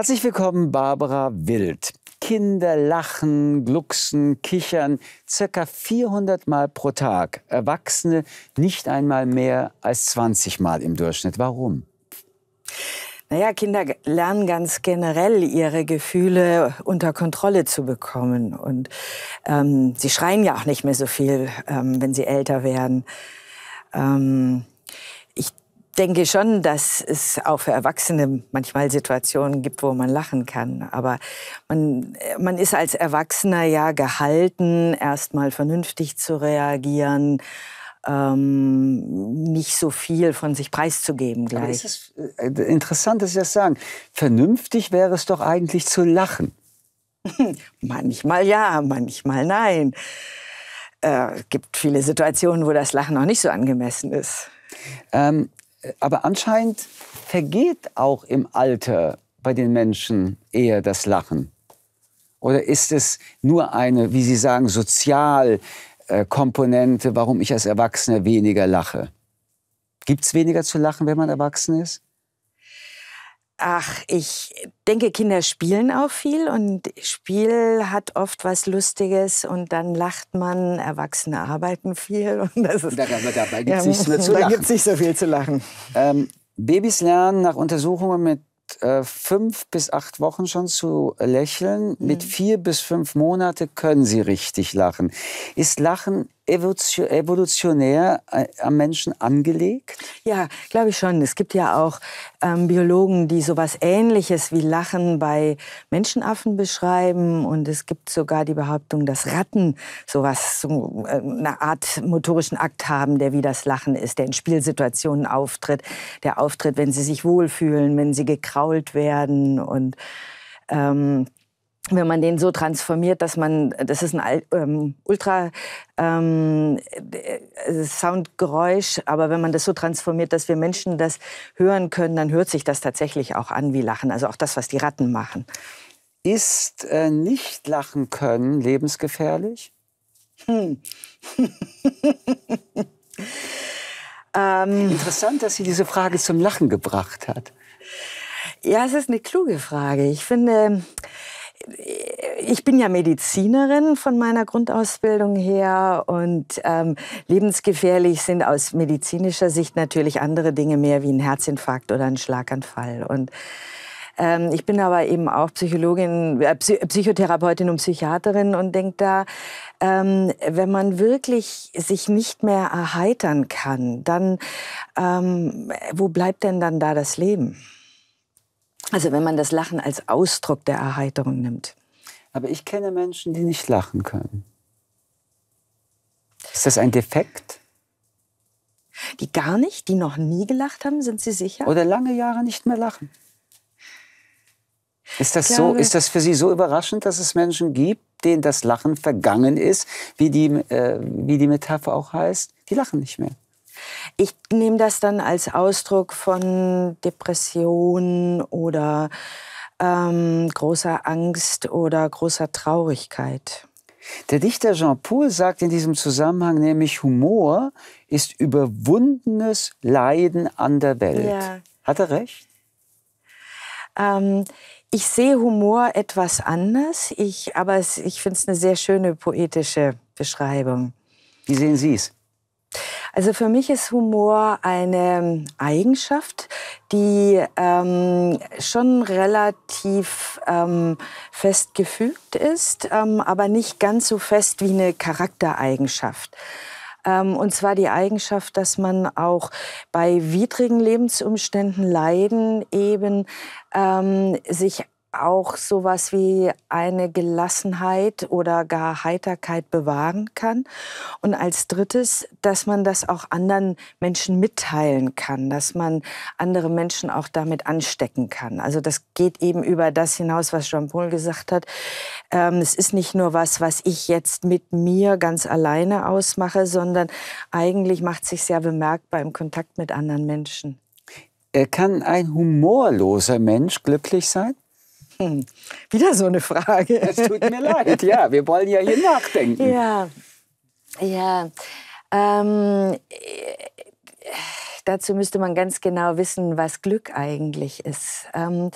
Herzlich willkommen, Barbara Wild. Kinder lachen, glucksen, kichern circa 400 Mal pro Tag. Erwachsene nicht einmal mehr als 20 Mal im Durchschnitt. Warum? Naja, Kinder lernen ganz generell, ihre Gefühle unter Kontrolle zu bekommen. Und ähm, sie schreien ja auch nicht mehr so viel, ähm, wenn sie älter werden. Ähm, denke schon, dass es auch für Erwachsene manchmal Situationen gibt, wo man lachen kann. Aber man, man ist als Erwachsener ja gehalten, erstmal vernünftig zu reagieren, ähm, nicht so viel von sich preiszugeben gleich. Aber ist das, äh, interessant, dass Sie das sagen. Vernünftig wäre es doch eigentlich zu lachen. manchmal ja, manchmal nein. Es äh, gibt viele Situationen, wo das Lachen auch nicht so angemessen ist. Ähm, aber anscheinend vergeht auch im Alter bei den Menschen eher das Lachen. Oder ist es nur eine, wie Sie sagen, Sozialkomponente, äh, warum ich als Erwachsener weniger lache? Gibt es weniger zu lachen, wenn man erwachsen ist? Ach, ich denke, Kinder spielen auch viel und Spiel hat oft was Lustiges und dann lacht man. Erwachsene arbeiten viel und das ist. Da, da gibt es ja, nicht, so nicht, so viel zu lachen. Ähm, Babys lernen nach Untersuchungen mit äh, fünf bis acht Wochen schon zu lächeln. Mhm. Mit vier bis fünf Monate können sie richtig lachen. Ist Lachen evolutionär äh, am Menschen angelegt? Ja, glaube ich schon. Es gibt ja auch ähm, Biologen, die sowas Ähnliches wie Lachen bei Menschenaffen beschreiben. Und es gibt sogar die Behauptung, dass Ratten sowas, so äh, eine Art motorischen Akt haben, der wie das Lachen ist, der in Spielsituationen auftritt, der auftritt, wenn sie sich wohlfühlen, wenn sie gekrault werden und ähm, wenn man den so transformiert, dass man, das ist ein ähm, ultra ähm, äh, äh, Soundgeräusch, aber wenn man das so transformiert, dass wir Menschen das hören können, dann hört sich das tatsächlich auch an wie Lachen, also auch das, was die Ratten machen. Ist äh, nicht lachen können lebensgefährlich? Hm. ähm, Interessant, dass sie diese Frage zum Lachen gebracht hat. Ja, es ist eine kluge Frage. Ich finde, ich bin ja Medizinerin von meiner Grundausbildung her und ähm, lebensgefährlich sind aus medizinischer Sicht natürlich andere Dinge mehr wie ein Herzinfarkt oder ein Schlaganfall. Und ähm, ich bin aber eben auch Psychologin, äh, Psychotherapeutin und Psychiaterin und denke da, ähm, wenn man wirklich sich nicht mehr erheitern kann, dann ähm, wo bleibt denn dann da das Leben? Also wenn man das Lachen als Ausdruck der Erheiterung nimmt. Aber ich kenne Menschen, die nicht lachen können. Ist das ein Defekt? Die gar nicht, die noch nie gelacht haben, sind Sie sicher? Oder lange Jahre nicht mehr lachen. Ist das, glaube, so, ist das für Sie so überraschend, dass es Menschen gibt, denen das Lachen vergangen ist, wie die, äh, wie die Metapher auch heißt? Die lachen nicht mehr. Ich nehme das dann als Ausdruck von Depression oder ähm, großer Angst oder großer Traurigkeit. Der Dichter Jean-Paul sagt in diesem Zusammenhang nämlich, Humor ist überwundenes Leiden an der Welt. Ja. Hat er recht? Ähm, ich sehe Humor etwas anders, ich, aber ich finde es eine sehr schöne poetische Beschreibung. Wie sehen Sie es? Also für mich ist Humor eine ähm, Eigenschaft, die ähm, schon relativ ähm, festgefügt ist, ähm, aber nicht ganz so fest wie eine Charaktereigenschaft ähm, und zwar die Eigenschaft, dass man auch bei widrigen Lebensumständen, Leiden eben ähm, sich auch sowas wie eine Gelassenheit oder gar Heiterkeit bewahren kann. Und als drittes, dass man das auch anderen Menschen mitteilen kann, dass man andere Menschen auch damit anstecken kann. Also das geht eben über das hinaus, was Jean-Paul gesagt hat. Ähm, es ist nicht nur was, was ich jetzt mit mir ganz alleine ausmache, sondern eigentlich macht sich sehr bemerkbar im Kontakt mit anderen Menschen. Äh, kann ein humorloser Mensch glücklich sein? Hm, wieder so eine Frage. Es tut mir leid, ja, wir wollen ja hier nachdenken. Ja, ja. Ähm, äh, dazu müsste man ganz genau wissen, was Glück eigentlich ist. Ähm,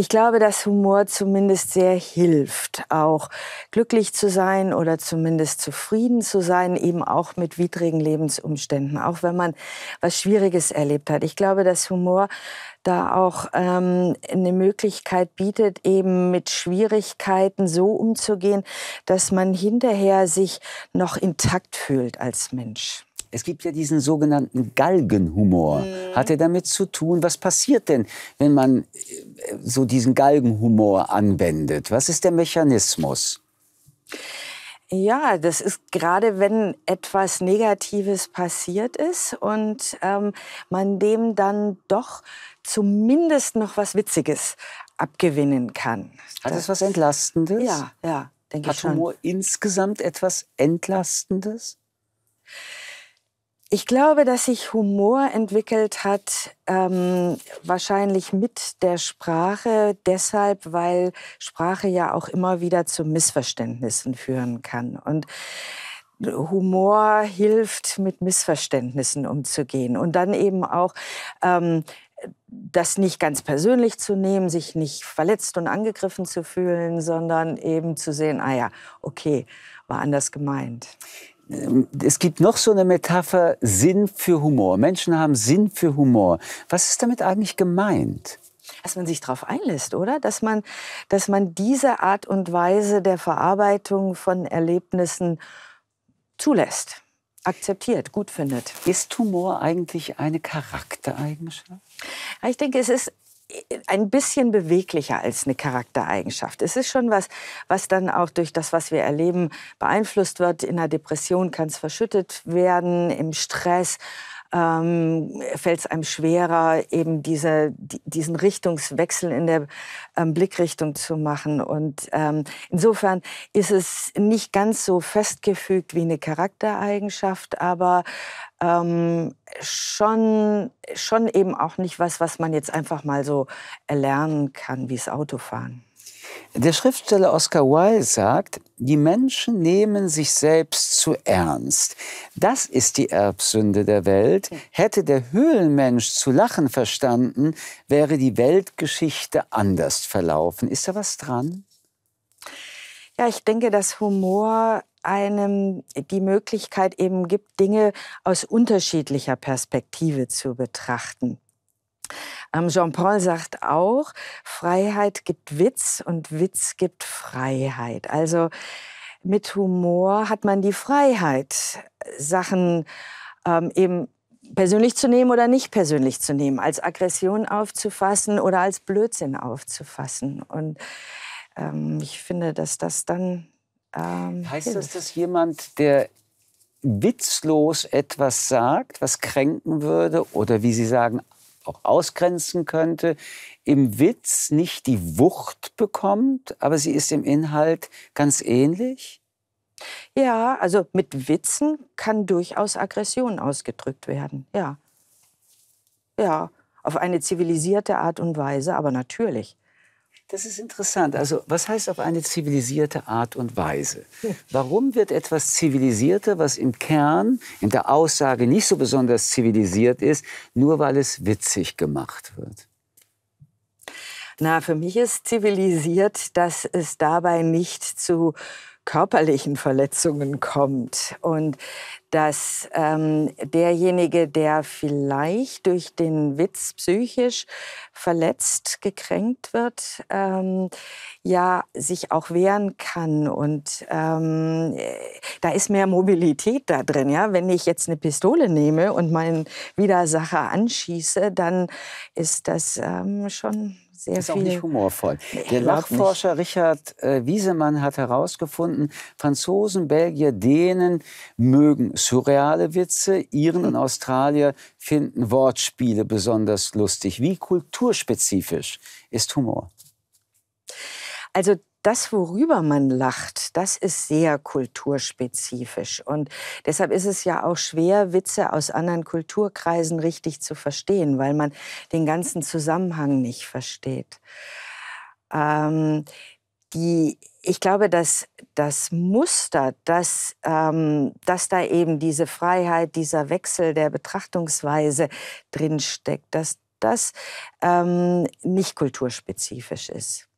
ich glaube, dass Humor zumindest sehr hilft, auch glücklich zu sein oder zumindest zufrieden zu sein, eben auch mit widrigen Lebensumständen, auch wenn man was Schwieriges erlebt hat. Ich glaube, dass Humor da auch ähm, eine Möglichkeit bietet, eben mit Schwierigkeiten so umzugehen, dass man hinterher sich noch intakt fühlt als Mensch. Es gibt ja diesen sogenannten Galgenhumor. Mhm. Hat er damit zu tun? Was passiert denn, wenn man äh, so diesen Galgenhumor anwendet? Was ist der Mechanismus? Ja, das ist gerade, wenn etwas Negatives passiert ist und ähm, man dem dann doch zumindest noch was Witziges abgewinnen kann. Hat das, was Entlastendes? Ja, ja, denke ich schon. Hat Humor insgesamt etwas Entlastendes? Ich glaube, dass sich Humor entwickelt hat, ähm, wahrscheinlich mit der Sprache, deshalb, weil Sprache ja auch immer wieder zu Missverständnissen führen kann. Und Humor hilft, mit Missverständnissen umzugehen und dann eben auch ähm, das nicht ganz persönlich zu nehmen, sich nicht verletzt und angegriffen zu fühlen, sondern eben zu sehen, ah ja, okay, war anders gemeint. Ähm, es gibt noch so eine Metapher, Sinn für Humor. Menschen haben Sinn für Humor. Was ist damit eigentlich gemeint? Dass man sich darauf einlässt, oder? Dass man, dass man diese Art und Weise der Verarbeitung von Erlebnissen zulässt, akzeptiert, gut findet. Ist Humor eigentlich eine Charaktereigenschaft? Ich denke, es ist ein bisschen beweglicher als eine Charaktereigenschaft. Es ist schon was, was dann auch durch das, was wir erleben, beeinflusst wird. In einer Depression kann es verschüttet werden, im Stress ähm, fällt es einem schwerer, eben diese, die, diesen Richtungswechsel in der ähm, Blickrichtung zu machen. Und ähm, insofern ist es nicht ganz so festgefügt wie eine Charaktereigenschaft, aber ähm, schon, schon eben auch nicht was, was man jetzt einfach mal so erlernen kann, wie es Autofahren. Der Schriftsteller Oscar Wilde sagt, die Menschen nehmen sich selbst zu ernst. Das ist die Erbsünde der Welt. Hätte der Höhlenmensch zu lachen verstanden, wäre die Weltgeschichte anders verlaufen. Ist da was dran? Ja, ich denke, dass Humor einem die Möglichkeit eben gibt, Dinge aus unterschiedlicher Perspektive zu betrachten. Ähm, Jean-Paul sagt auch, Freiheit gibt Witz und Witz gibt Freiheit. Also mit Humor hat man die Freiheit, Sachen ähm, eben persönlich zu nehmen oder nicht persönlich zu nehmen, als Aggression aufzufassen oder als Blödsinn aufzufassen. Und ähm, ich finde, dass das dann. Ähm, heißt hilft. das, dass jemand, der witzlos etwas sagt, was kränken würde oder wie Sie sagen, auch ausgrenzen könnte, im Witz nicht die Wucht bekommt, aber sie ist im Inhalt ganz ähnlich? Ja, also mit Witzen kann durchaus Aggression ausgedrückt werden, ja. Ja, auf eine zivilisierte Art und Weise, aber natürlich. Das ist interessant. Also was heißt auf eine zivilisierte Art und Weise? Warum wird etwas zivilisierter, was im Kern, in der Aussage nicht so besonders zivilisiert ist, nur weil es witzig gemacht wird? Na, für mich ist zivilisiert, dass es dabei nicht zu körperlichen Verletzungen kommt und dass ähm, derjenige, der vielleicht durch den Witz psychisch verletzt, gekränkt wird, ähm, ja sich auch wehren kann. Und ähm, da ist mehr Mobilität da drin. Ja? Wenn ich jetzt eine Pistole nehme und meinen Widersacher anschieße, dann ist das ähm, schon sehr ist viel. auch nicht humorvoll. Der Lachforscher Richard äh, Wiesemann hat herausgefunden, Franzosen, Belgier, Dänen mögen surreale Witze, Iren und Australier finden Wortspiele besonders lustig. Wie kulturspezifisch ist Humor? Also das, worüber man lacht, das ist sehr kulturspezifisch. Und deshalb ist es ja auch schwer, Witze aus anderen Kulturkreisen richtig zu verstehen, weil man den ganzen Zusammenhang nicht versteht. Ähm, die, ich glaube, dass das Muster, dass, ähm, dass da eben diese Freiheit, dieser Wechsel der Betrachtungsweise drinsteckt, dass das ähm, nicht kulturspezifisch ist.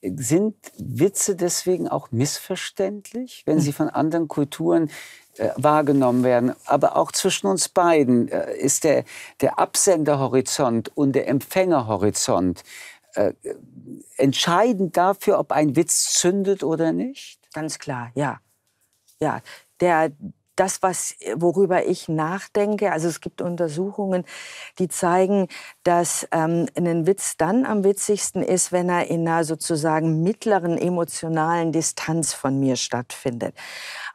Sind Witze deswegen auch missverständlich, wenn sie von anderen Kulturen äh, wahrgenommen werden? Aber auch zwischen uns beiden äh, ist der, der Absenderhorizont und der Empfängerhorizont äh, entscheidend dafür, ob ein Witz zündet oder nicht? Ganz klar, ja. Ja, der, das, was, worüber ich nachdenke. Also es gibt Untersuchungen, die zeigen, dass ähm, ein Witz dann am witzigsten ist, wenn er in einer sozusagen mittleren emotionalen Distanz von mir stattfindet.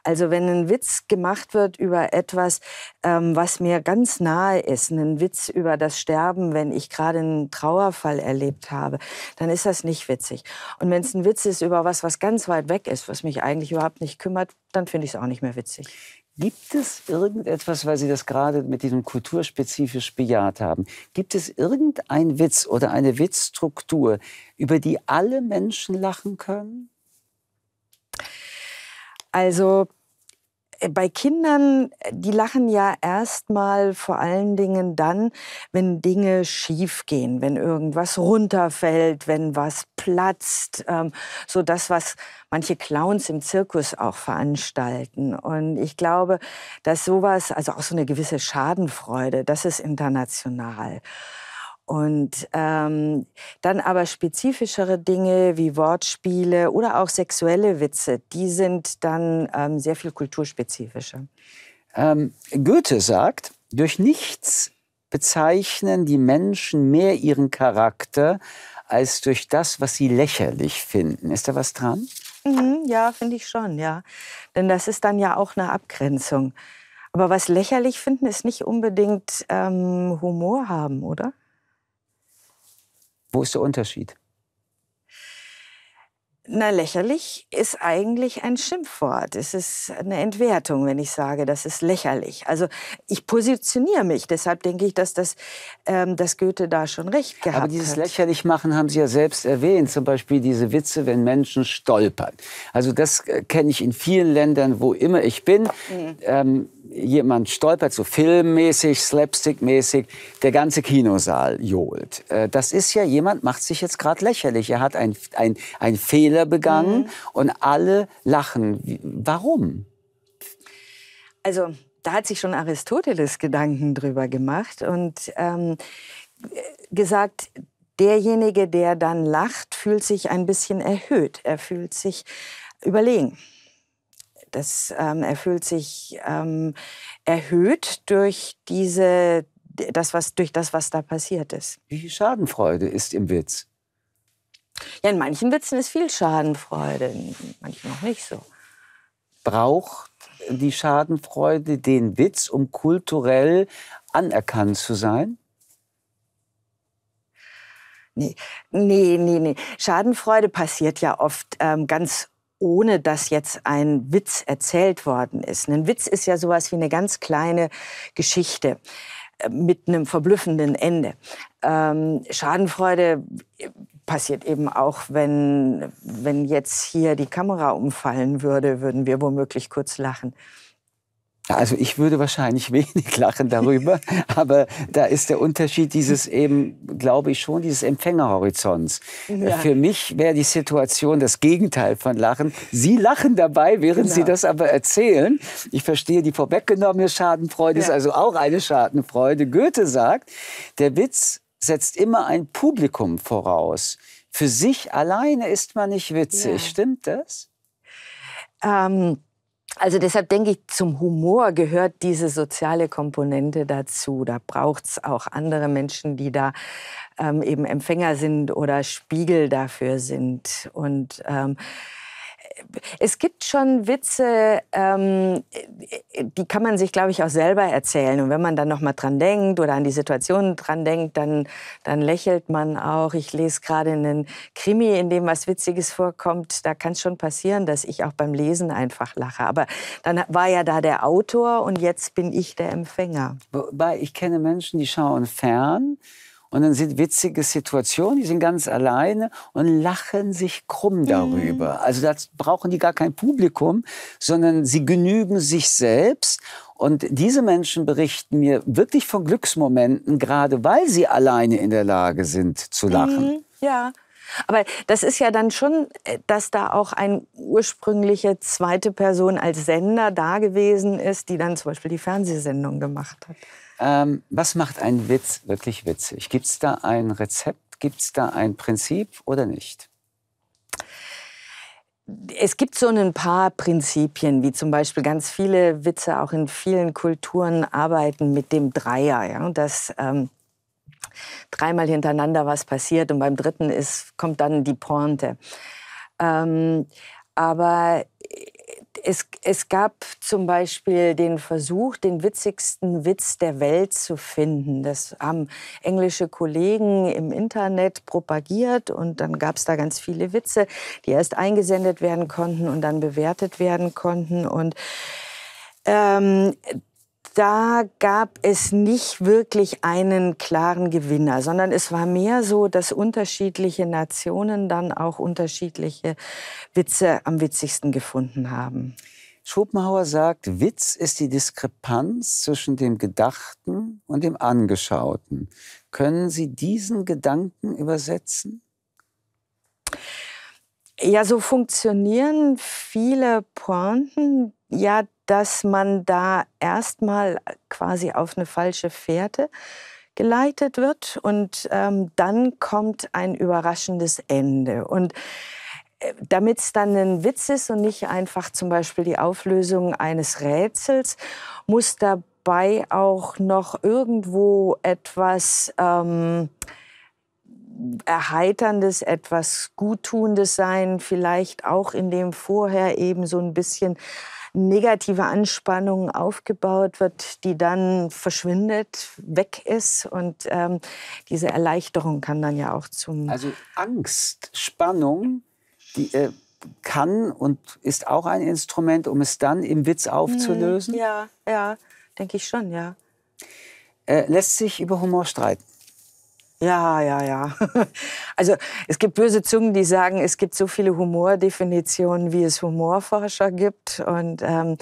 Also wenn ein Witz gemacht wird über etwas, ähm, was mir ganz nahe ist, ein Witz über das Sterben, wenn ich gerade einen Trauerfall erlebt habe, dann ist das nicht witzig. Und wenn es ein Witz ist über was, was ganz weit weg ist, was mich eigentlich überhaupt nicht kümmert, dann finde ich es auch nicht mehr witzig. Gibt es irgendetwas, weil Sie das gerade mit diesem kulturspezifisch bejaht haben, gibt es irgendein Witz oder eine Witzstruktur, über die alle Menschen lachen können? Also äh, bei Kindern, die lachen ja erstmal vor allen Dingen dann, wenn Dinge schiefgehen, wenn irgendwas runterfällt, wenn was platzt, ähm, so das, was manche Clowns im Zirkus auch veranstalten. Und ich glaube, dass sowas, also auch so eine gewisse Schadenfreude, das ist international. Und ähm, dann aber spezifischere Dinge wie Wortspiele oder auch sexuelle Witze, die sind dann ähm, sehr viel kulturspezifischer. Ähm, Goethe sagt, durch nichts bezeichnen die Menschen mehr ihren Charakter als durch das, was sie lächerlich finden. Ist da was dran? Mhm, ja, finde ich schon, ja. Denn das ist dann ja auch eine Abgrenzung. Aber was lächerlich finden, ist nicht unbedingt ähm, Humor haben, oder? Wo ist der Unterschied? Na, lächerlich ist eigentlich ein Schimpfwort. Es ist eine Entwertung, wenn ich sage, das ist lächerlich. Also ich positioniere mich. Deshalb denke ich, dass, das, ähm, dass Goethe da schon recht gehabt hat. Aber dieses hat. lächerlich machen haben Sie ja selbst erwähnt. Zum Beispiel diese Witze, wenn Menschen stolpern. Also das äh, kenne ich in vielen Ländern, wo immer ich bin. Mhm. Ähm, jemand stolpert, so filmmäßig, slapstickmäßig, der ganze Kinosaal johlt. Äh, das ist ja, jemand macht sich jetzt gerade lächerlich. Er hat einen ein Fehler Fehler begangen mhm. und alle lachen. Warum? Also da hat sich schon Aristoteles Gedanken drüber gemacht und ähm, gesagt, derjenige, der dann lacht, fühlt sich ein bisschen erhöht. Er fühlt sich überlegen. Das, ähm, er fühlt sich ähm, erhöht durch diese, das, was, durch das, was da passiert ist. Wie viel Schadenfreude ist im Witz? Ja, in manchen Witzen ist viel Schadenfreude, in manchen auch nicht so. Braucht die Schadenfreude den Witz, um kulturell anerkannt zu sein? Nee, nee, nee. nee. Schadenfreude passiert ja oft ähm, ganz ohne dass jetzt ein Witz erzählt worden ist. Ein Witz ist ja sowas wie eine ganz kleine Geschichte äh, mit einem verblüffenden Ende. Ähm, Schadenfreude passiert eben auch, wenn, wenn jetzt hier die Kamera umfallen würde, würden wir womöglich kurz lachen. Also ich würde wahrscheinlich wenig lachen darüber, aber da ist der Unterschied dieses eben, glaube ich schon, dieses Empfängerhorizonts. Ja. Für mich wäre die Situation das Gegenteil von Lachen. Sie lachen dabei, während genau. Sie das aber erzählen. Ich verstehe, die vorweggenommene Schadenfreude ja. ist also auch eine Schadenfreude. Goethe sagt, der Witz setzt immer ein Publikum voraus. Für sich alleine ist man nicht witzig. Ja. Stimmt das? Ähm, also deshalb denke ich, zum Humor gehört diese soziale Komponente dazu. Da braucht es auch andere Menschen, die da ähm, eben Empfänger sind oder Spiegel dafür sind. Und ähm, es gibt schon Witze, ähm, die kann man sich, glaube ich, auch selber erzählen. Und wenn man dann noch mal dran denkt oder an die Situation dran denkt, dann, dann lächelt man auch. Ich lese gerade einen Krimi, in dem was Witziges vorkommt. Da kann es schon passieren, dass ich auch beim Lesen einfach lache. Aber dann war ja da der Autor und jetzt bin ich der Empfänger. Wobei ich kenne Menschen, die schauen fern und dann sind witzige Situationen, die sind ganz alleine und lachen sich krumm darüber. Mhm. Also da brauchen die gar kein Publikum, sondern sie genügen sich selbst. Und diese Menschen berichten mir wirklich von Glücksmomenten, gerade weil sie alleine in der Lage sind zu lachen. Mhm. Ja, aber das ist ja dann schon, äh, dass da auch eine ursprüngliche zweite Person als Sender da gewesen ist, die dann zum Beispiel die Fernsehsendung gemacht hat. Ähm, was macht einen Witz wirklich witzig? Gibt es da ein Rezept? Gibt es da ein Prinzip oder nicht? Es gibt so ein paar Prinzipien, wie zum Beispiel ganz viele Witze auch in vielen Kulturen arbeiten mit dem Dreier, ja, dass ähm, dreimal hintereinander was passiert und beim dritten ist kommt dann die Pointe. Ähm, aber es, es gab zum Beispiel den Versuch, den witzigsten Witz der Welt zu finden. Das haben englische Kollegen im Internet propagiert und dann gab es da ganz viele Witze, die erst eingesendet werden konnten und dann bewertet werden konnten. Und ähm, da gab es nicht wirklich einen klaren Gewinner, sondern es war mehr so, dass unterschiedliche Nationen dann auch unterschiedliche Witze am witzigsten gefunden haben. Schopenhauer sagt, Witz ist die Diskrepanz zwischen dem Gedachten und dem Angeschauten. Können Sie diesen Gedanken übersetzen? Ja, so funktionieren viele Pointen ja dass man da erstmal quasi auf eine falsche Fährte geleitet wird und ähm, dann kommt ein überraschendes Ende. Und äh, damit es dann ein Witz ist und nicht einfach zum Beispiel die Auflösung eines Rätsels, muss dabei auch noch irgendwo etwas ähm, Erheiterndes, etwas Guttundes sein, vielleicht auch in dem vorher eben so ein bisschen negative Anspannung aufgebaut wird, die dann verschwindet, weg ist. Und ähm, diese Erleichterung kann dann ja auch zum. Also Angst, Spannung, die. Äh kann und ist auch ein Instrument, um es dann im Witz aufzulösen? Hm, ja, ja, denke ich schon, ja. Äh, lässt sich über Humor streiten? Ja, ja, ja. Also es gibt böse Zungen, die sagen, es gibt so viele Humordefinitionen, wie es Humorforscher gibt. Und ähm,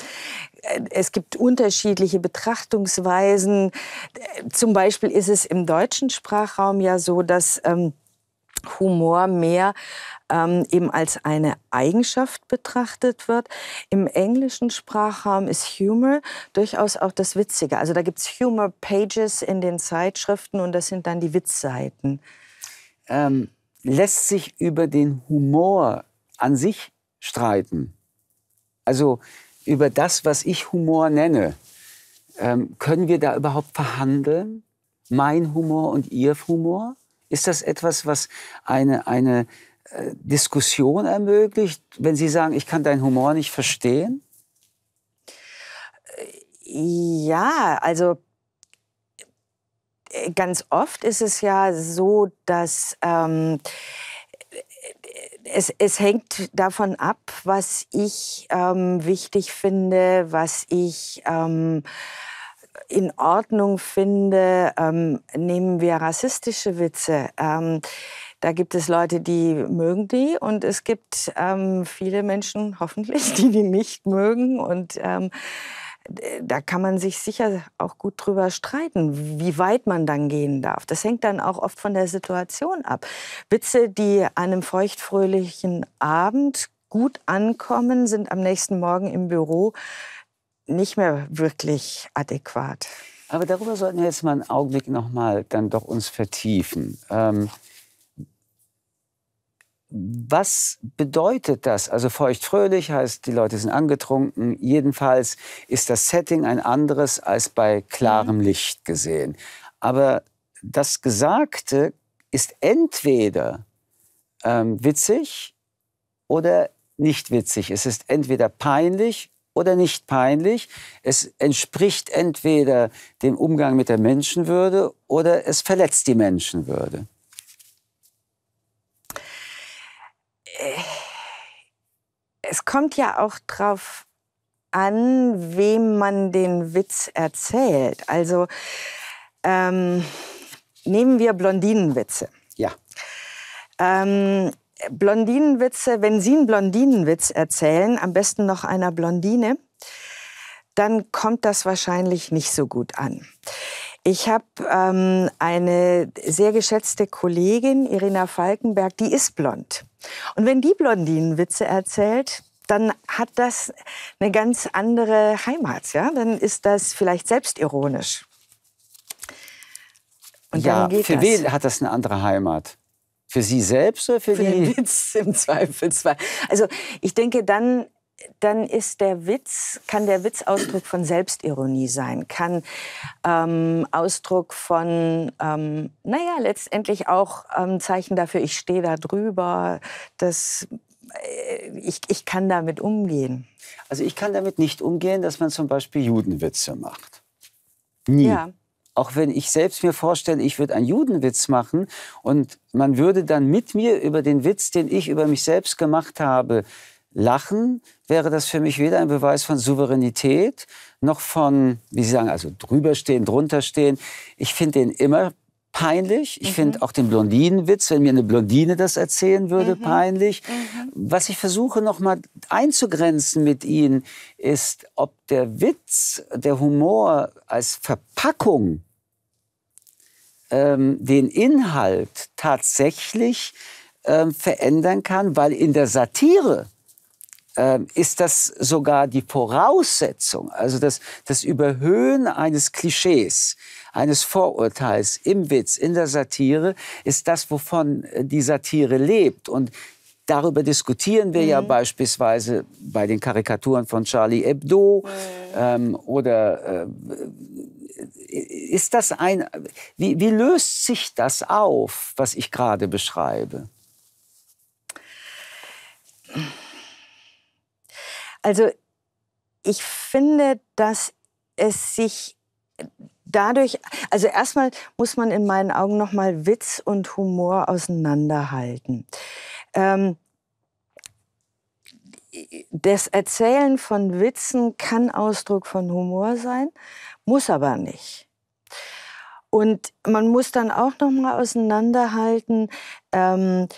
äh, es gibt unterschiedliche Betrachtungsweisen. Äh, zum Beispiel ist es im deutschen Sprachraum ja so, dass ähm, Humor mehr ähm, eben als eine Eigenschaft betrachtet wird. Im englischen Sprachraum ist Humor durchaus auch das Witzige. Also da gibt es Humor Pages in den Zeitschriften und das sind dann die Witzseiten. Ähm, lässt sich über den Humor an sich streiten? Also über das, was ich Humor nenne. Ähm, können wir da überhaupt verhandeln? Mein Humor und Ihr Humor? Ist das etwas, was eine, eine äh, Diskussion ermöglicht, wenn Sie sagen, ich kann deinen Humor nicht verstehen? Äh, ja, also äh, ganz oft ist es ja so, dass ähm, es, es hängt davon ab, was ich ähm, wichtig finde, was ich... Ähm, in Ordnung finde. Ähm, nehmen wir rassistische Witze. Ähm, da gibt es Leute, die mögen die und es gibt ähm, viele Menschen, hoffentlich, die die nicht mögen. Und ähm, da kann man sich sicher auch gut drüber streiten, wie weit man dann gehen darf. Das hängt dann auch oft von der Situation ab. Witze, die an einem feuchtfröhlichen Abend gut ankommen, sind am nächsten Morgen im Büro nicht mehr wirklich adäquat. Aber darüber sollten wir jetzt mal einen Augenblick nochmal dann doch uns vertiefen. Ähm, was bedeutet das? Also feuchtfröhlich heißt, die Leute sind angetrunken. Jedenfalls ist das Setting ein anderes als bei klarem mhm. Licht gesehen. Aber das Gesagte ist entweder ähm, witzig oder nicht witzig. Es ist entweder peinlich oder nicht peinlich. Es entspricht entweder dem Umgang mit der Menschenwürde oder es verletzt die Menschenwürde. Es kommt ja auch drauf an, wem man den Witz erzählt. Also ähm, nehmen wir Blondinenwitze. Ja. Ähm, Blondinenwitze, wenn Sie einen Blondinenwitz erzählen, am besten noch einer Blondine, dann kommt das wahrscheinlich nicht so gut an. Ich habe ähm, eine sehr geschätzte Kollegin, Irina Falkenberg, die ist blond. Und wenn die Blondinenwitze erzählt, dann hat das eine ganz andere Heimat. Ja? Dann ist das vielleicht selbstironisch. Und ja, für das. wen hat das eine andere Heimat? Für Sie selbst oder für, für die? den Witz im Zweifelsfall. Also ich denke, dann dann ist der Witz, kann der Witz Ausdruck von Selbstironie sein, kann ähm, Ausdruck von, ähm, naja, letztendlich auch ähm, Zeichen dafür, ich stehe da drüber, dass äh, ich, ich kann damit umgehen. Also ich kann damit nicht umgehen, dass man zum Beispiel Judenwitze macht. Nie. Ja auch wenn ich selbst mir vorstelle, ich würde einen Judenwitz machen und man würde dann mit mir über den Witz, den ich über mich selbst gemacht habe, lachen, wäre das für mich weder ein Beweis von Souveränität noch von, wie Sie sagen, also drüberstehen, drunterstehen. Ich finde den immer peinlich. Ich mhm. finde auch den Blondinenwitz, wenn mir eine Blondine das erzählen würde, mhm. peinlich. Mhm. Was ich versuche noch mal einzugrenzen mit Ihnen, ist, ob der Witz, der Humor als Verpackung ähm, den Inhalt tatsächlich ähm, verändern kann, weil in der Satire ähm, ist das sogar die Voraussetzung, also das, das Überhöhen eines Klischees eines Vorurteils im Witz, in der Satire, ist das, wovon äh, die Satire lebt. Und Darüber diskutieren wir mhm. ja beispielsweise bei den Karikaturen von Charlie Hebdo mhm. ähm, oder äh, ist das ein, wie, wie, löst sich das auf, was ich gerade beschreibe? Also ich finde, dass es sich, dadurch, also erstmal muss man in meinen Augen nochmal Witz und Humor auseinanderhalten. Ähm, das Erzählen von Witzen kann Ausdruck von Humor sein, muss aber nicht. Und man muss dann auch nochmal auseinanderhalten, ähm,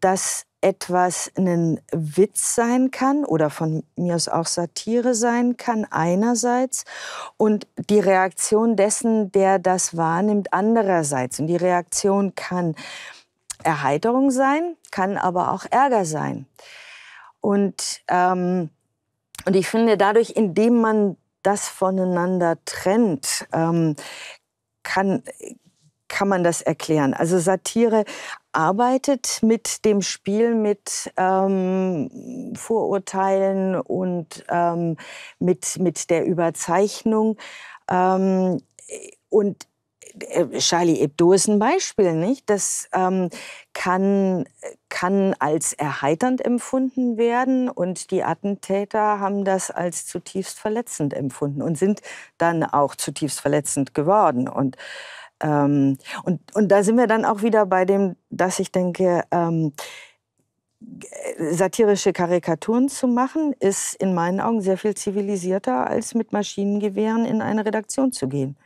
dass etwas ein Witz sein kann oder von mir aus auch Satire sein kann einerseits und die Reaktion dessen, der das wahrnimmt, andererseits. Und die Reaktion kann Erheiterung sein, kann aber auch Ärger sein. Und, ähm, und ich finde, dadurch, indem man das voneinander trennt, ähm, kann, kann man das erklären. Also Satire arbeitet mit dem Spiel mit ähm, Vorurteilen und ähm, mit, mit der Überzeichnung. Ähm, und äh, Charlie Hebdo ist ein Beispiel, nicht? Das ähm, kann, kann als erheiternd empfunden werden und die Attentäter haben das als zutiefst verletzend empfunden und sind dann auch zutiefst verletzend geworden. Und ähm, und, und da sind wir dann auch wieder bei dem, dass ich denke, ähm, äh, satirische Karikaturen zu machen, ist in meinen Augen sehr viel zivilisierter, als mit Maschinengewehren in eine Redaktion zu gehen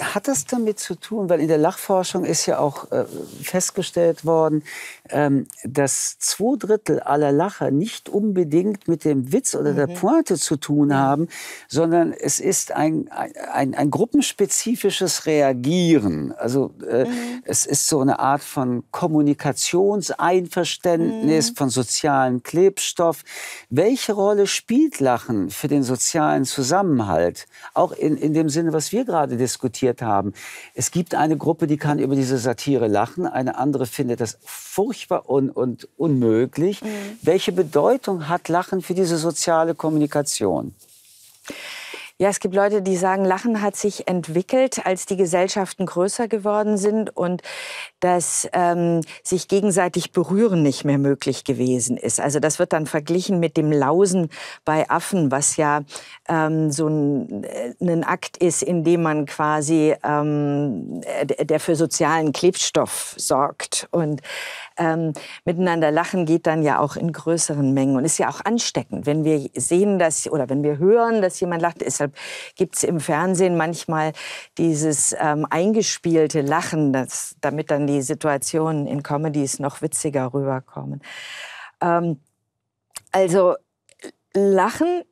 hat das damit zu tun, weil in der Lachforschung ist ja auch äh, festgestellt worden, ähm, dass zwei Drittel aller Lacher nicht unbedingt mit dem Witz oder mhm. der Pointe zu tun ja. haben, sondern es ist ein, ein, ein, gruppenspezifisches Reagieren. Also äh, mhm. es ist so eine Art von Kommunikationseinverständnis, mhm. von sozialem Klebstoff. Welche Rolle spielt Lachen für den sozialen Zusammenhalt? Auch in, in dem Sinne, was wir gerade diskutieren diskutiert haben. Es gibt eine Gruppe, die kann über diese Satire lachen, eine andere findet das furchtbar un und unmöglich. Mhm. Welche Bedeutung hat Lachen für diese soziale Kommunikation? Ja, es gibt Leute, die sagen, Lachen hat sich entwickelt, als die Gesellschaften größer geworden sind und dass ähm, sich gegenseitig berühren nicht mehr möglich gewesen ist. Also das wird dann verglichen mit dem Lausen bei Affen, was ja ähm, so ein, äh, ein, Akt ist, in dem man quasi, ähm, äh, der für sozialen Klebstoff sorgt. Und ähm, miteinander lachen geht dann ja auch in größeren Mengen und ist ja auch ansteckend. Wenn wir sehen, dass oder wenn wir hören, dass jemand lacht, deshalb gibt es im Fernsehen manchmal dieses ähm, eingespielte Lachen, das, damit dann die Situationen in Comedies noch witziger rüberkommen. Ähm, also Lachen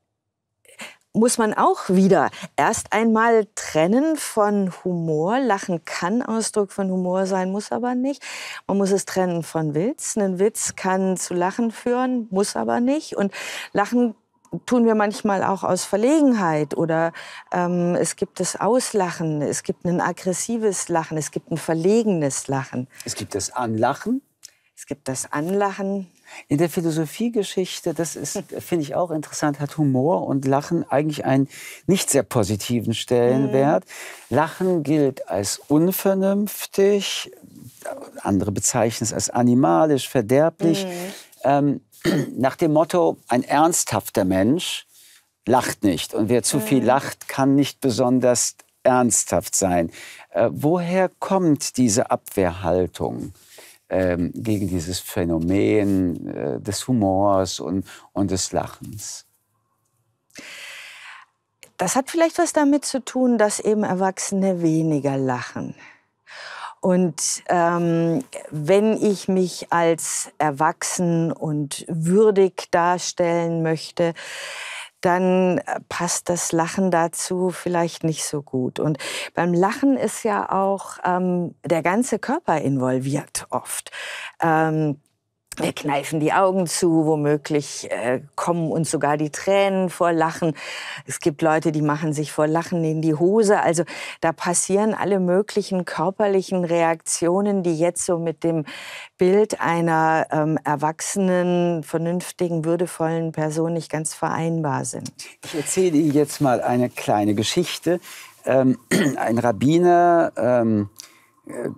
muss man auch wieder erst einmal trennen von Humor. Lachen kann Ausdruck von Humor sein, muss aber nicht. Man muss es trennen von Witz. Ein Witz kann zu Lachen führen, muss aber nicht. Und Lachen tun wir manchmal auch aus Verlegenheit oder ähm, es gibt das Auslachen, es gibt ein aggressives Lachen, es gibt ein verlegenes Lachen. Es gibt das Anlachen es gibt das Anlachen. In der Philosophiegeschichte, das ist, finde ich auch interessant, hat Humor und Lachen eigentlich einen nicht sehr positiven Stellenwert. Mhm. Lachen gilt als unvernünftig, andere bezeichnen es als animalisch, verderblich. Mhm. Ähm, nach dem Motto, ein ernsthafter Mensch lacht nicht. Und wer zu mhm. viel lacht, kann nicht besonders ernsthaft sein. Äh, woher kommt diese Abwehrhaltung? ähm, gegen dieses Phänomen äh, des Humors und, und des Lachens. Das hat vielleicht was damit zu tun, dass eben Erwachsene weniger lachen. Und ähm, wenn ich mich als erwachsen und würdig darstellen möchte, dann äh, passt das Lachen dazu vielleicht nicht so gut. Und beim Lachen ist ja auch ähm, der ganze Körper involviert oft. Ähm, wir kneifen die Augen zu, womöglich äh, kommen uns sogar die Tränen vor Lachen. Es gibt Leute, die machen sich vor Lachen in die Hose. Also da passieren alle möglichen körperlichen Reaktionen, die jetzt so mit dem Bild einer ähm, erwachsenen, vernünftigen, würdevollen Person nicht ganz vereinbar sind. Ich erzähle Ihnen jetzt mal eine kleine Geschichte. Ähm, ein Rabbiner ähm,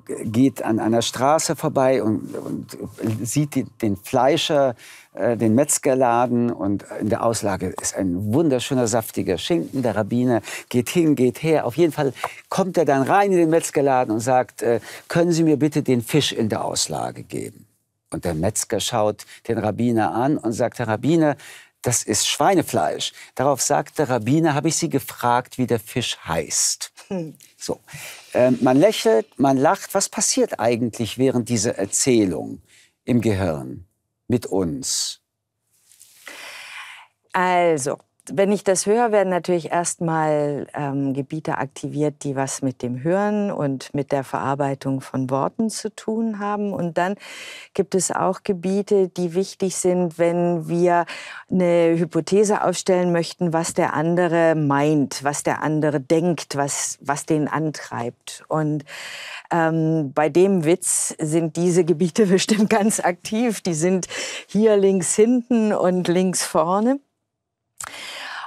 geht an einer Straße vorbei und, und sieht die, den Fleischer, äh, den Metzgerladen und in der Auslage ist ein wunderschöner, saftiger Schinken. Der Rabbiner geht hin, geht her. Auf jeden Fall kommt er dann rein in den Metzgerladen und sagt, äh, können Sie mir bitte den Fisch in der Auslage geben? Und der Metzger schaut den Rabbiner an und sagt, Herr Rabbiner, das ist Schweinefleisch. Darauf sagt der Rabbiner, habe ich Sie gefragt, wie der Fisch heißt. Hm. So. Ähm, man lächelt, man lacht. Was passiert eigentlich während dieser Erzählung im Gehirn mit uns? Also, wenn ich das höre, werden natürlich erstmal ähm, Gebiete aktiviert, die was mit dem Hören und mit der Verarbeitung von Worten zu tun haben. Und dann gibt es auch Gebiete, die wichtig sind, wenn wir eine Hypothese aufstellen möchten, was der andere meint, was der andere denkt, was, was den antreibt. Und ähm, bei dem Witz sind diese Gebiete bestimmt ganz aktiv. Die sind hier links hinten und links vorne.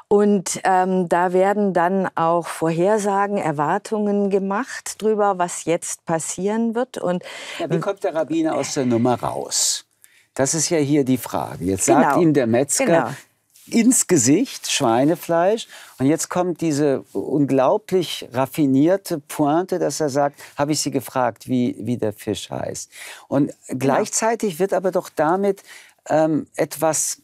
Und ähm, da werden dann auch Vorhersagen, Erwartungen gemacht drüber, was jetzt passieren wird. Und ja, wie kommt der Rabbiner aus der Nummer raus? Das ist ja hier die Frage. Jetzt genau. sagt ihm der Metzger genau. ins Gesicht Schweinefleisch. Und jetzt kommt diese unglaublich raffinierte Pointe, dass er sagt, habe ich Sie gefragt, wie, wie der Fisch heißt. Und genau. gleichzeitig wird aber doch damit ähm, etwas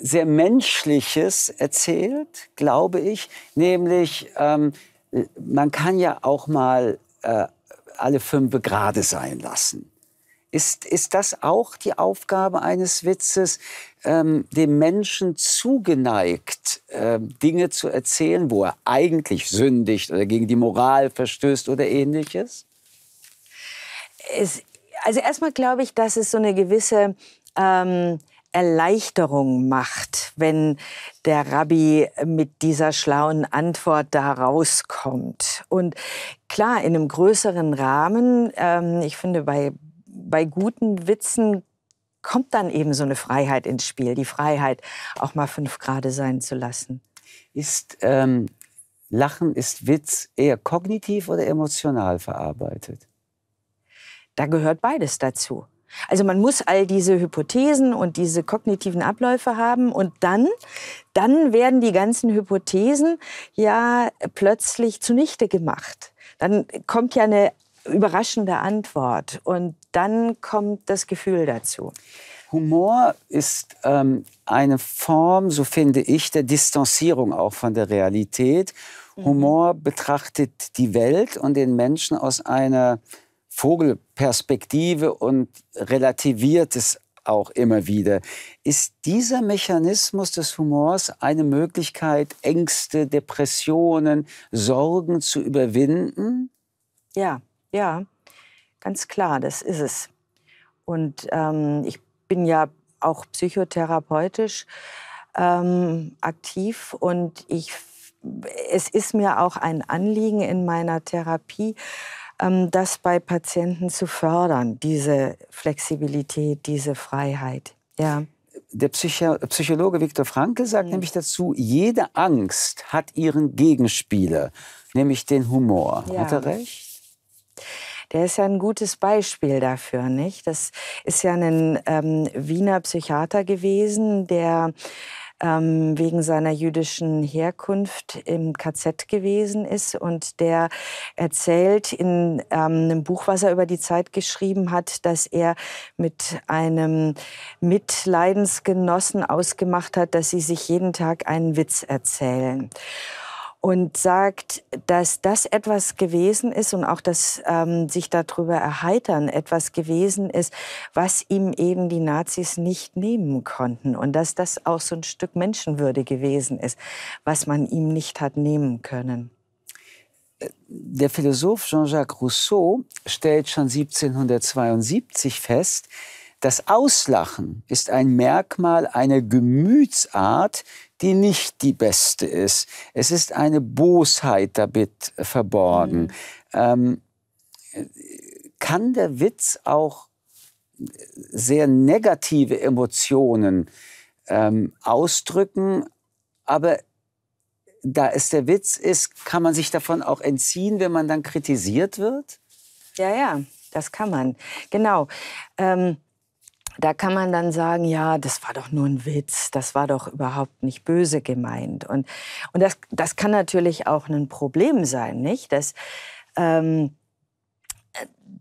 sehr Menschliches erzählt, glaube ich. Nämlich, ähm, man kann ja auch mal äh, alle fünf gerade sein lassen. Ist, ist das auch die Aufgabe eines Witzes, ähm, dem Menschen zugeneigt, äh, Dinge zu erzählen, wo er eigentlich sündigt oder gegen die Moral verstößt oder ähnliches? Es, also erstmal glaube ich, dass es so eine gewisse ähm, Erleichterung macht, wenn der Rabbi mit dieser schlauen Antwort da rauskommt. Und klar, in einem größeren Rahmen, ähm, ich finde, bei, bei guten Witzen kommt dann eben so eine Freiheit ins Spiel, die Freiheit, auch mal fünf Grade sein zu lassen. Ist ähm, Lachen, ist Witz eher kognitiv oder emotional verarbeitet? Da gehört beides dazu. Also man muss all diese Hypothesen und diese kognitiven Abläufe haben und dann, dann werden die ganzen Hypothesen ja plötzlich zunichte gemacht. Dann kommt ja eine überraschende Antwort und dann kommt das Gefühl dazu. Humor ist ähm, eine Form, so finde ich, der Distanzierung auch von der Realität. Mhm. Humor betrachtet die Welt und den Menschen aus einer Vogelperspektive und relativiert es auch immer wieder. Ist dieser Mechanismus des Humors eine Möglichkeit, Ängste, Depressionen, Sorgen zu überwinden? Ja, ja, ganz klar, das ist es. Und ähm, ich bin ja auch psychotherapeutisch ähm, aktiv und ich, es ist mir auch ein Anliegen in meiner Therapie, ähm, das bei Patienten zu fördern, diese Flexibilität, diese Freiheit. Ja. Der Psychologe Viktor Franke sagt mhm. nämlich dazu, jede Angst hat ihren Gegenspieler, nämlich den Humor. Ja. Hat er recht? Der ist ja ein gutes Beispiel dafür, nicht? Das ist ja ein ähm, Wiener Psychiater gewesen, der ähm, wegen seiner jüdischen Herkunft im KZ gewesen ist. Und der erzählt in ähm, einem Buch, was er über die Zeit geschrieben hat, dass er mit einem Mitleidensgenossen ausgemacht hat, dass sie sich jeden Tag einen Witz erzählen und sagt, dass das etwas gewesen ist und auch, dass ähm, sich darüber erheitern etwas gewesen ist, was ihm eben die Nazis nicht nehmen konnten und dass das auch so ein Stück Menschenwürde gewesen ist, was man ihm nicht hat nehmen können. Der Philosoph Jean-Jacques Rousseau stellt schon 1772 fest, das Auslachen ist ein Merkmal einer Gemütsart, die nicht die beste ist. Es ist eine Bosheit damit verborgen. Mhm. Ähm, kann der Witz auch sehr negative Emotionen ähm, ausdrücken, aber da es der Witz ist, kann man sich davon auch entziehen, wenn man dann kritisiert wird? Ja, ja, das kann man. Genau. Ähm, da kann man dann sagen, ja, das war doch nur ein Witz, das war doch überhaupt nicht böse gemeint. Und, und das, das kann natürlich auch ein Problem sein, nicht? Dass, ähm,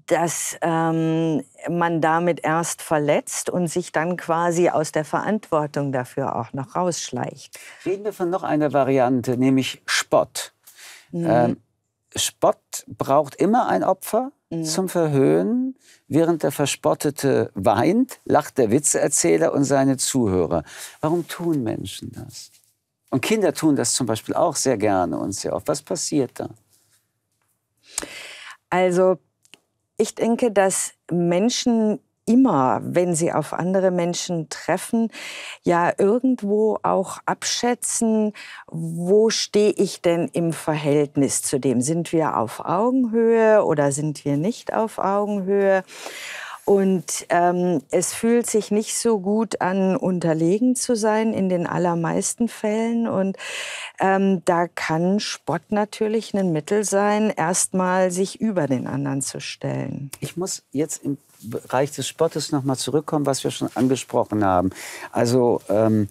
dass ähm, man damit erst verletzt und sich dann quasi aus der Verantwortung dafür auch noch rausschleicht. Reden wir von noch einer Variante, nämlich Spott. Mhm. Ähm, Spott braucht immer ein Opfer Mhm. zum Verhöhen, Während der Verspottete weint, lacht der Witzeerzähler und seine Zuhörer. Warum tun Menschen das? Und Kinder tun das zum Beispiel auch sehr gerne und sehr oft. Was passiert da? Also ich denke, dass Menschen immer, wenn sie auf andere Menschen treffen, ja irgendwo auch abschätzen, wo stehe ich denn im Verhältnis zu dem? Sind wir auf Augenhöhe oder sind wir nicht auf Augenhöhe? Und ähm, es fühlt sich nicht so gut an, unterlegen zu sein in den allermeisten Fällen. Und ähm, da kann Spott natürlich ein Mittel sein, erstmal sich über den anderen zu stellen. Ich muss jetzt im Bereich des Spottes nochmal zurückkommen, was wir schon angesprochen haben. Also ähm,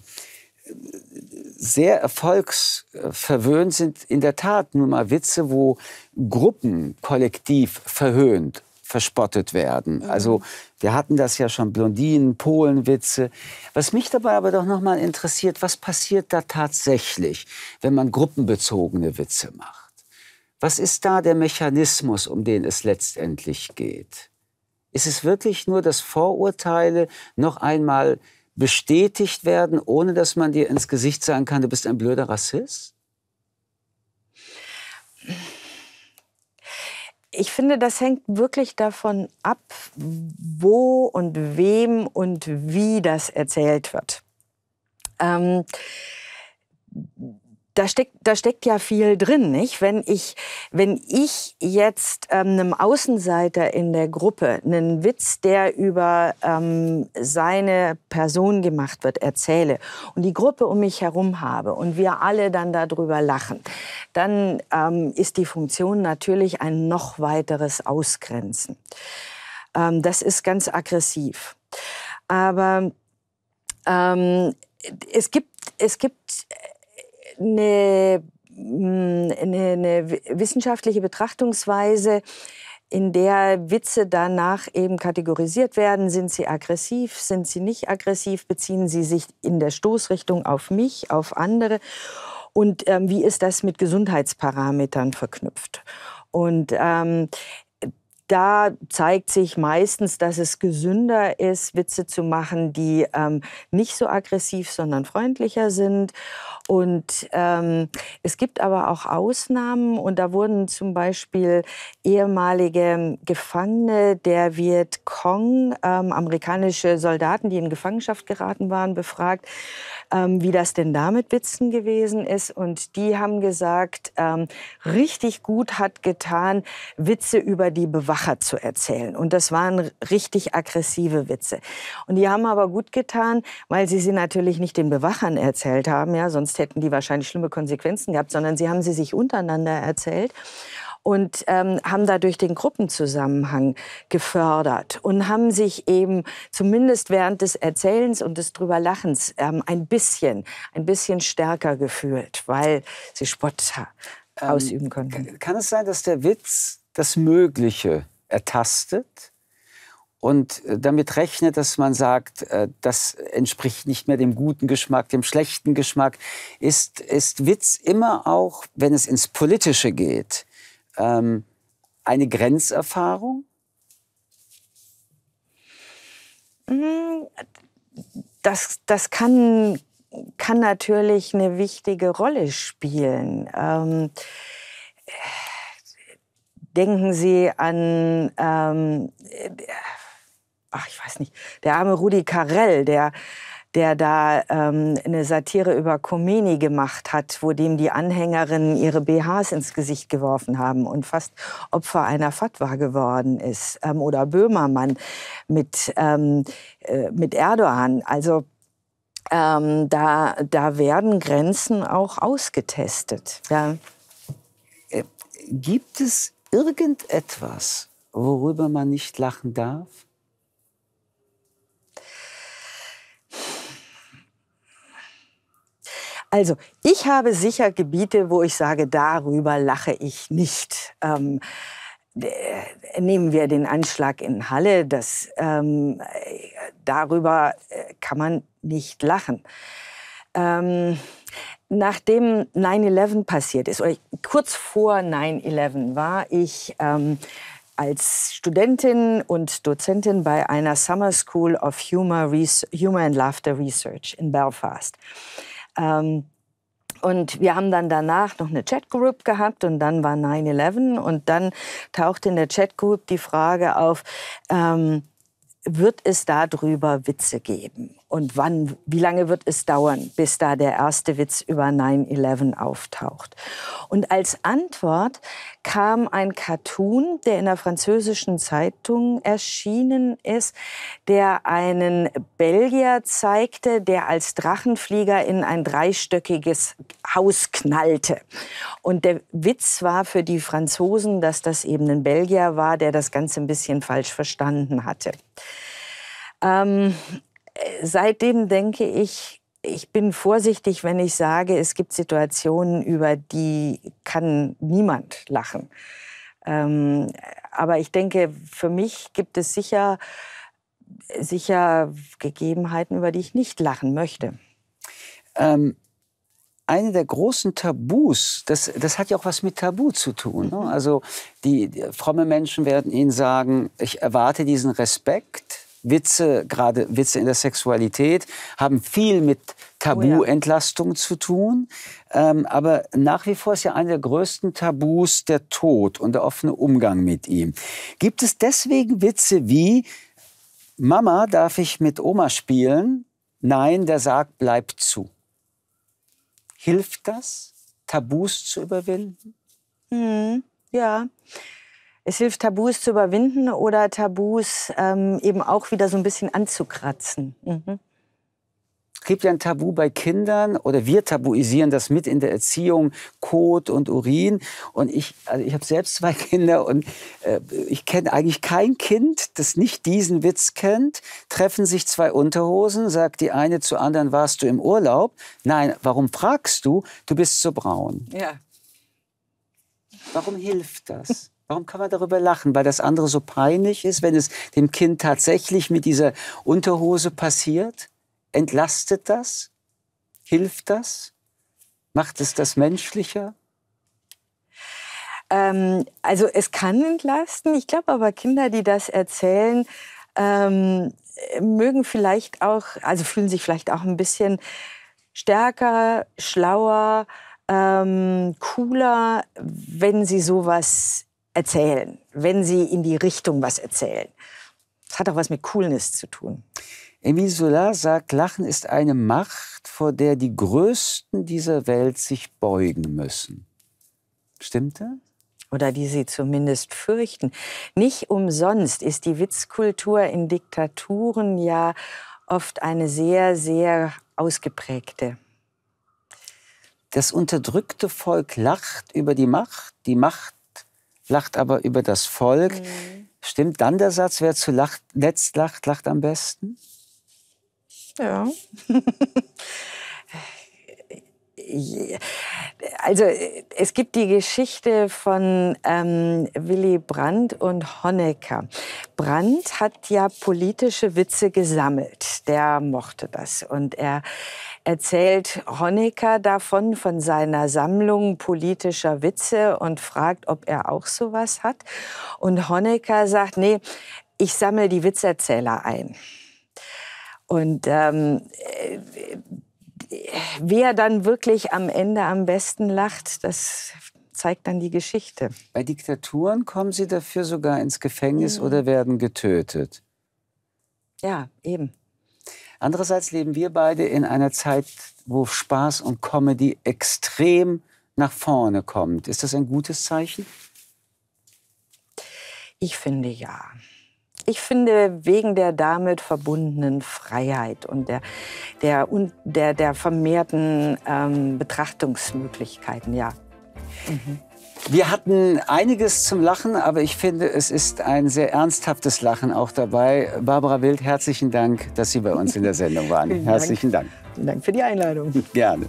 sehr erfolgsverwöhnt sind in der Tat nun mal Witze, wo Gruppen kollektiv verhöhnt, verspottet werden. Mhm. Also wir hatten das ja schon, Blondinen, Polenwitze. Was mich dabei aber doch nochmal interessiert, was passiert da tatsächlich, wenn man gruppenbezogene Witze macht? Was ist da der Mechanismus, um den es letztendlich geht? Ist es wirklich nur, dass Vorurteile noch einmal bestätigt werden, ohne dass man dir ins Gesicht sagen kann, du bist ein blöder Rassist? Ich finde, das hängt wirklich davon ab, wo und wem und wie das erzählt wird. Ähm, da steckt, da steckt ja viel drin, nicht? Wenn ich, wenn ich jetzt ähm, einem Außenseiter in der Gruppe einen Witz, der über ähm, seine Person gemacht wird, erzähle und die Gruppe um mich herum habe und wir alle dann darüber lachen, dann ähm, ist die Funktion natürlich ein noch weiteres Ausgrenzen. Ähm, das ist ganz aggressiv. Aber ähm, es gibt, es gibt Mm, eine, eine, eine wissenschaftliche Betrachtungsweise, in der Witze danach eben kategorisiert werden. Sind sie aggressiv? Sind sie nicht aggressiv? Beziehen sie sich in der Stoßrichtung auf mich, auf andere? Und ähm, wie ist das mit Gesundheitsparametern verknüpft? Und ähm, da zeigt sich meistens, dass es gesünder ist, Witze zu machen, die ähm, nicht so aggressiv, sondern freundlicher sind und ähm, es gibt aber auch Ausnahmen und da wurden zum Beispiel ehemalige Gefangene der Vietcong, ähm, amerikanische Soldaten, die in Gefangenschaft geraten waren, befragt, ähm, wie das denn da mit Witzen gewesen ist. Und die haben gesagt, ähm, richtig gut hat getan, Witze über die Bewacher zu erzählen. Und das waren richtig aggressive Witze. Und die haben aber gut getan, weil sie sie natürlich nicht den Bewachern erzählt haben, ja, sonst hätten die wahrscheinlich schlimme Konsequenzen gehabt, sondern sie haben sie sich untereinander erzählt und ähm, haben dadurch den Gruppenzusammenhang gefördert und haben sich eben zumindest während des Erzählens und des Drüberlachens ähm, ein bisschen, ein bisschen stärker gefühlt, weil sie Spott ähm, ausüben konnten. Kann es sein, dass der Witz das Mögliche ertastet? und äh, damit rechnet, dass man sagt, äh, das entspricht nicht mehr dem guten Geschmack, dem schlechten Geschmack, ist, ist Witz immer auch, wenn es ins Politische geht, ähm, eine Grenzerfahrung? Mm, das, das kann, kann natürlich eine wichtige Rolle spielen. Ähm, denken Sie an ähm, äh, ach, ich weiß nicht, der arme Rudi Carell, der, der da ähm, eine Satire über Khomeini gemacht hat, wo dem die Anhängerinnen ihre BHs ins Gesicht geworfen haben und fast Opfer einer Fatwa geworden ist. Ähm, oder Böhmermann mit, ähm, äh, mit Erdogan. Also ähm, da, da werden Grenzen auch ausgetestet. Ja. Äh, gibt es irgendetwas, worüber man nicht lachen darf? Also, ich habe sicher Gebiete, wo ich sage, darüber lache ich nicht. Ähm, äh, nehmen wir den Anschlag in Halle, das, ähm, darüber äh, kann man nicht lachen. Ähm, nachdem 9-11 passiert ist, oder kurz vor 9-11 war ich ähm, als Studentin und Dozentin bei einer Summer School of Humor, Human and Laughter Research in Belfast. Ähm, und wir haben dann danach noch eine Chatgroup gehabt und dann war 9-11 und dann tauchte in der Chatgroup die Frage auf, ähm, wird es darüber Witze geben? Und wann, wie lange wird es dauern, bis da der erste Witz über 9-11 auftaucht? Und als Antwort kam ein Cartoon, der in der französischen Zeitung erschienen ist, der einen Belgier zeigte, der als Drachenflieger in ein dreistöckiges Haus knallte. Und der Witz war für die Franzosen, dass das eben ein Belgier war, der das Ganze ein bisschen falsch verstanden hatte. Ähm, seitdem denke ich, ich bin vorsichtig, wenn ich sage, es gibt Situationen, über die kann niemand lachen. Ähm, aber ich denke, für mich gibt es sicher, sicher Gegebenheiten, über die ich nicht lachen möchte. Ähm, eine der großen Tabus, das, das hat ja auch was mit Tabu zu tun. Ne? Also die, die fromme Menschen werden Ihnen sagen, ich erwarte diesen Respekt, Witze, gerade Witze in der Sexualität, haben viel mit Tabuentlastung oh ja. zu tun. Ähm, aber nach wie vor ist ja einer der größten Tabus der Tod und der offene Umgang mit ihm. Gibt es deswegen Witze wie, Mama, darf ich mit Oma spielen? Nein, der sagt, bleib zu. Hilft das, Tabus zu überwinden? Hm, ja. Es hilft, Tabus zu überwinden oder Tabus ähm, eben auch wieder so ein bisschen anzukratzen. Mhm. Es gibt ja ein Tabu bei Kindern oder wir tabuisieren das mit in der Erziehung, Kot und Urin. Und ich, also ich habe selbst zwei Kinder und äh, ich kenne eigentlich kein Kind, das nicht diesen Witz kennt. Treffen sich zwei Unterhosen, sagt die eine zur anderen, warst du im Urlaub? Nein, warum fragst du? Du bist so braun. Ja. Warum hilft das? Warum kann man darüber lachen? Weil das andere so peinlich ist, wenn es dem Kind tatsächlich mit dieser Unterhose passiert? Entlastet das? Hilft das? Macht es das menschlicher? Ähm, also es kann entlasten. Ich glaube aber, Kinder, die das erzählen, ähm, mögen vielleicht auch, also fühlen sich vielleicht auch ein bisschen stärker, schlauer, ähm, cooler, wenn sie sowas erzählen, wenn sie in die Richtung was erzählen. Das hat auch was mit Coolness zu tun. Emile Zola sagt, Lachen ist eine Macht, vor der die Größten dieser Welt sich beugen müssen. Stimmt das? Oder die sie zumindest fürchten. Nicht umsonst ist die Witzkultur in Diktaturen ja oft eine sehr, sehr ausgeprägte. Das unterdrückte Volk lacht über die Macht, die Macht lacht aber über das Volk. Mhm. Stimmt dann der Satz, wer zuletzt lacht, lacht, lacht am besten? Ja. also es gibt die Geschichte von ähm, Willy Brandt und Honecker. Brandt hat ja politische Witze gesammelt. Der mochte das und er erzählt Honecker davon, von seiner Sammlung politischer Witze und fragt, ob er auch sowas hat. Und Honecker sagt, nee, ich sammle die Witzerzähler ein. Und ähm, äh, wer dann wirklich am Ende am besten lacht, das zeigt dann die Geschichte. Bei Diktaturen kommen sie dafür sogar ins Gefängnis mhm. oder werden getötet. Ja, eben. Andererseits leben wir beide in einer Zeit, wo Spaß und Comedy extrem nach vorne kommt. Ist das ein gutes Zeichen? Ich finde ja. Ich finde, wegen der damit verbundenen Freiheit und der, der, der, der vermehrten ähm, Betrachtungsmöglichkeiten, ja. Mhm. Wir hatten einiges zum Lachen, aber ich finde, es ist ein sehr ernsthaftes Lachen auch dabei. Barbara Wild, herzlichen Dank, dass Sie bei uns in der Sendung waren. Vielen herzlichen Dank. Vielen Dank für die Einladung. Gerne.